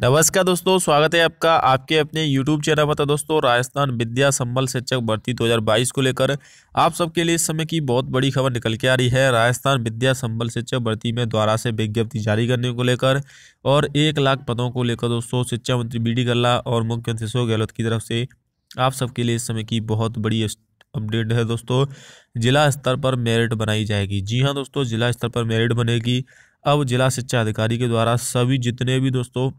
नमस्कार दोस्तों स्वागत है आपका आपके अपने YouTube चैनल पर तो दोस्तों राजस्थान विद्या संबल शिक्षक भर्ती 2022 को लेकर आप सबके लिए इस समय की बहुत बड़ी खबर निकल के आ रही है राजस्थान विद्या संबल शिक्षक भर्ती में द्वारा से विज्ञप्ति जारी करने को लेकर और एक लाख पदों को लेकर दोस्तों शिक्षा मंत्री बी डी गल्ला और मुख्यमंत्री अशोक गहलोत की तरफ से आप सबके लिए इस समय की बहुत बड़ी अपडेट है दोस्तों जिला स्तर पर मेरिट बनाई जाएगी जी हाँ दोस्तों जिला स्तर पर मेरिट बनेगी अब जिला शिक्षा अधिकारी के द्वारा सभी जितने भी दोस्तों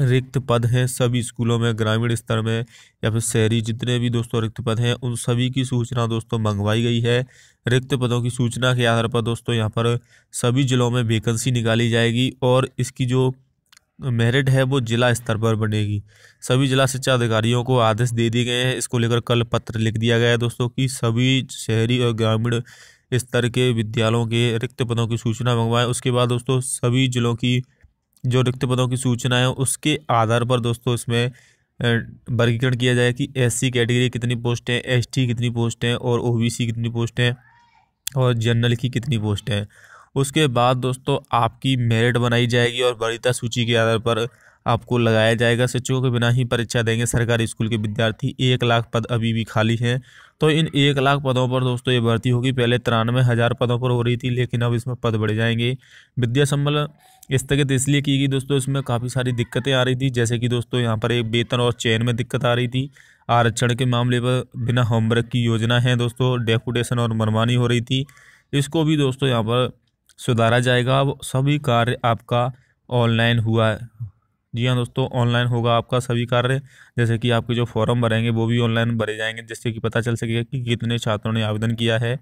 रिक्त पद हैं सभी स्कूलों में ग्रामीण स्तर में या फिर शहरी जितने भी दोस्तों रिक्त पद हैं उन सभी की सूचना दोस्तों मंगवाई गई है रिक्त पदों की सूचना के आधार पर दोस्तों यहाँ पर सभी ज़िलों में वेकेंसी निकाली जाएगी और इसकी जो मेरिट है वो जिला स्तर पर बनेगी सभी जिला शिक्षा अधिकारियों को आदेश दे दिए गए हैं इसको लेकर कल पत्र लिख दिया गया है दोस्तों कि सभी शहरी और ग्रामीण स्तर के विद्यालयों के रिक्त पदों की सूचना मंगवाएं उसके बाद दोस्तों सभी जिलों की जो रिक्त पदों की सूचना है उसके आधार पर दोस्तों इसमें वर्गीकरण किया जाए कि एससी कैटेगरी कितनी पोस्ट हैं एसटी कितनी पोस्ट हैं और ओबीसी कितनी पोस्ट हैं और जनरल की कितनी पोस्ट हैं उसके बाद दोस्तों आपकी मेरिट बनाई जाएगी और वरीता सूची के आधार पर आपको लगाया जाएगा शिक्षकों के बिना ही परीक्षा देंगे सरकारी स्कूल के विद्यार्थी एक लाख पद अभी भी खाली हैं तो इन एक लाख पदों पर दोस्तों ये भर्ती होगी पहले तिरानवे हज़ार पदों पर हो रही थी लेकिन अब इसमें पद बढ़ जाएंगे विद्या संबल स्थगित इसलिए की गई दोस्तों इसमें काफ़ी सारी दिक्कतें आ रही थी जैसे कि दोस्तों यहाँ पर एक वेतन और चयन में दिक्कत आ रही थी आरक्षण के मामले पर बिना होमवर्क की योजना है दोस्तों डेपुटेशन और मनमानी हो रही थी इसको भी दोस्तों यहाँ पर सुधारा जाएगा अब सभी कार्य आपका ऑनलाइन हुआ है जी हाँ दोस्तों ऑनलाइन होगा आपका सभी कार्य जैसे कि आपके जो फॉर्म भरेंगे वो भी ऑनलाइन भरे जाएंगे जिससे कि पता चल सकेगा कि कितने छात्रों ने आवेदन किया है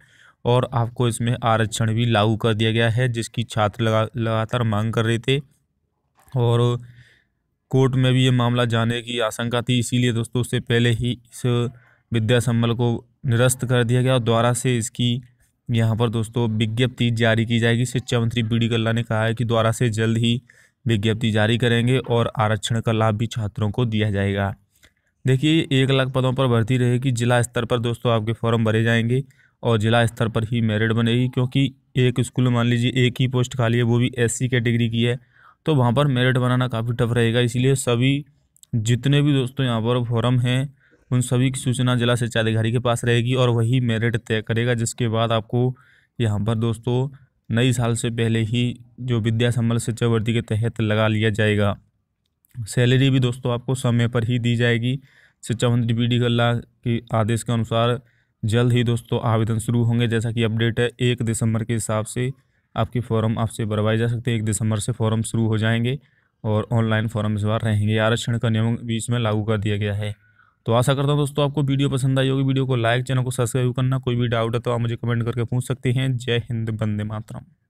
और आपको इसमें आरक्षण भी लागू कर दिया गया है जिसकी छात्र लगा लगातार मांग कर रहे थे और कोर्ट में भी ये मामला जाने की आशंका थी इसीलिए दोस्तों उससे पहले ही इस विद्या संबल को निरस्त कर दिया गया और द्वारा से इसकी यहाँ पर दोस्तों विज्ञप्ति जारी की जाएगी शिक्षा मंत्री बी डी कल्ला ने कहा है कि द्वारा से जल्द ही विज्ञप्ति जारी करेंगे और आरक्षण का लाभ भी छात्रों को दिया जाएगा देखिए एक लाख पदों पर भर्ती रहेगी जिला स्तर पर दोस्तों आपके फॉर्म भरे जाएंगे और जिला स्तर पर ही मेरिट बनेगी क्योंकि एक स्कूल मान लीजिए एक ही पोस्ट खाली है वो भी सी कैटेगरी की है तो वहाँ पर मेरिट बनाना काफ़ी टफ रहेगा इसलिए सभी जितने भी दोस्तों यहाँ पर फॉर्म हैं उन सभी की सूचना जिला शिक्षा अधिकारी के पास रहेगी और वही मेरिट तय करेगा जिसके बाद आपको यहाँ पर दोस्तों नई साल से पहले ही जो विद्या संबल शिक्षावृत्ति के तहत लगा लिया जाएगा सैलरी भी दोस्तों आपको समय पर ही दी जाएगी शिक्षा मंत्री बी डी गल्ला के आदेश के अनुसार जल्द ही दोस्तों आवेदन शुरू होंगे जैसा कि अपडेट है एक दिसंबर के हिसाब से आपके फॉर्म आपसे भरवाए जा सकते हैं एक दिसंबर से फॉर्म शुरू हो जाएंगे और ऑनलाइन फॉर्म इस बार रहेंगे आरक्षण का नियम भी इसमें लागू कर दिया गया है तो आशा करता हूँ दोस्तों आपको वीडियो पसंद आई होगी वीडियो को लाइक चैनल को सब्सक्राइब करना कोई भी डाउट है तो आप मुझे कमेंट करके पूछ सकते हैं जय हिंद बंदे मातरम